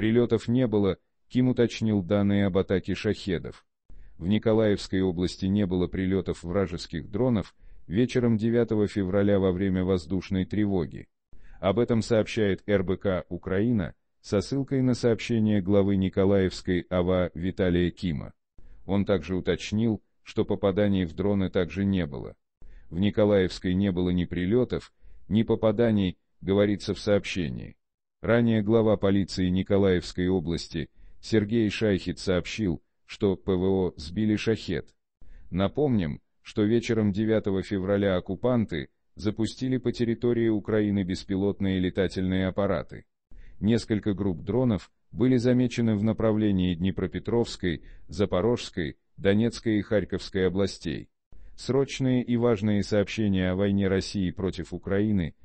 Прилетов не было, Ким уточнил данные об атаке шахедов. В Николаевской области не было прилетов вражеских дронов вечером 9 февраля во время воздушной тревоги. Об этом сообщает РБК «Украина» со ссылкой на сообщение главы Николаевской АВА Виталия Кима. Он также уточнил, что попаданий в дроны также не было. В Николаевской не было ни прилетов, ни попаданий, говорится в сообщении. Ранее глава полиции Николаевской области Сергей Шайхит сообщил, что ПВО сбили шахет. Напомним, что вечером 9 февраля оккупанты запустили по территории Украины беспилотные летательные аппараты. Несколько групп дронов были замечены в направлении Днепропетровской, Запорожской, Донецкой и Харьковской областей. Срочные и важные сообщения о войне России против Украины –